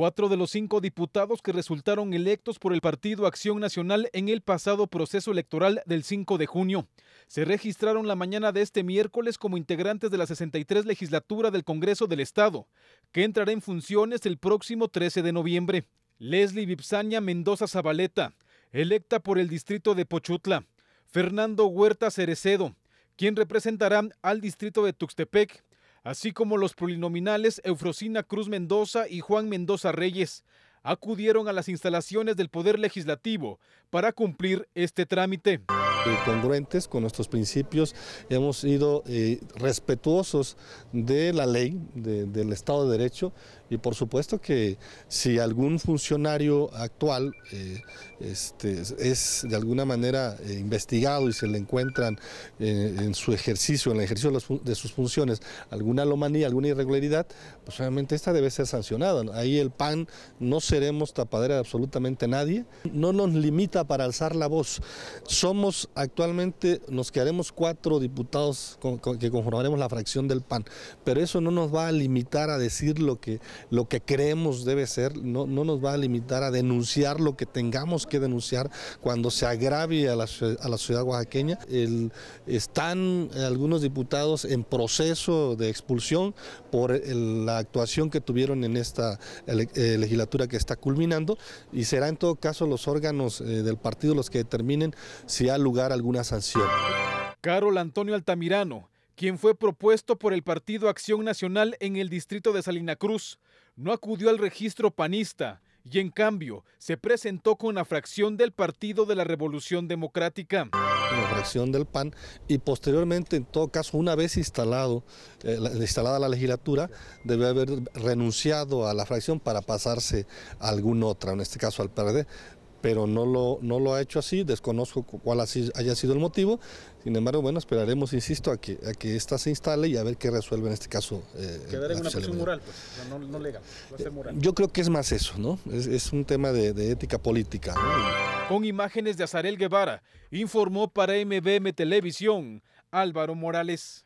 Cuatro de los cinco diputados que resultaron electos por el Partido Acción Nacional en el pasado proceso electoral del 5 de junio se registraron la mañana de este miércoles como integrantes de la 63 legislatura del Congreso del Estado, que entrará en funciones el próximo 13 de noviembre. Leslie Vipsaña Mendoza Zabaleta, electa por el distrito de Pochutla. Fernando Huerta Cerecedo, quien representará al distrito de Tuxtepec así como los plurinominales Eufrosina Cruz Mendoza y Juan Mendoza Reyes, acudieron a las instalaciones del Poder Legislativo para cumplir este trámite congruentes con nuestros principios, hemos sido eh, respetuosos de la ley, del Estado de Derecho y por supuesto que si algún funcionario actual eh, este, es de alguna manera eh, investigado y se le encuentran eh, en su ejercicio, en el ejercicio de, sus funciones, alguna lomanía, alguna irregularidad, pues obviamente esta debe ser sancionada. Ahí el PAN no seremos tapadera de absolutamente nadie, no nos limita para alzar la voz. Somos actualmente, nos quedaremos cuatro diputados que conformaremos la fracción del PAN, pero eso no nos va a limitar a decir lo que lo que creemos debe ser, no, nos va a limitar a denunciar lo que tengamos que denunciar cuando se agrave a la, a ciudad oaxaqueña. están algunos diputados en proceso de expulsión por la actuación que tuvieron en esta eh, legislatura que está culminando y será en todo caso los órganos eh, del partido los que determinen si ha lugar alguna sanción. Carol Antonio Altamirano quien fue propuesto por el Partido Acción Nacional en el distrito de Salina Cruz, no acudió al registro panista y en cambio se presentó con la fracción del Partido de la Revolución Democrática. La fracción del PAN y posteriormente, en todo caso, una vez instalado, eh, instalada la legislatura, debe haber renunciado a la fracción para pasarse a alguna otra, en este caso al PRD, pero no lo, no lo ha hecho así, desconozco cuál haya sido el motivo, sin embargo, bueno, esperaremos, insisto, a que, a que esta se instale y a ver qué resuelve en este caso. Eh, en una presión moral, pues, no, legal, Yo creo que es más eso, ¿no? Es, un tema de, ética política. Con imágenes de Azarel Guevara, informó para MBM Televisión Álvaro Morales.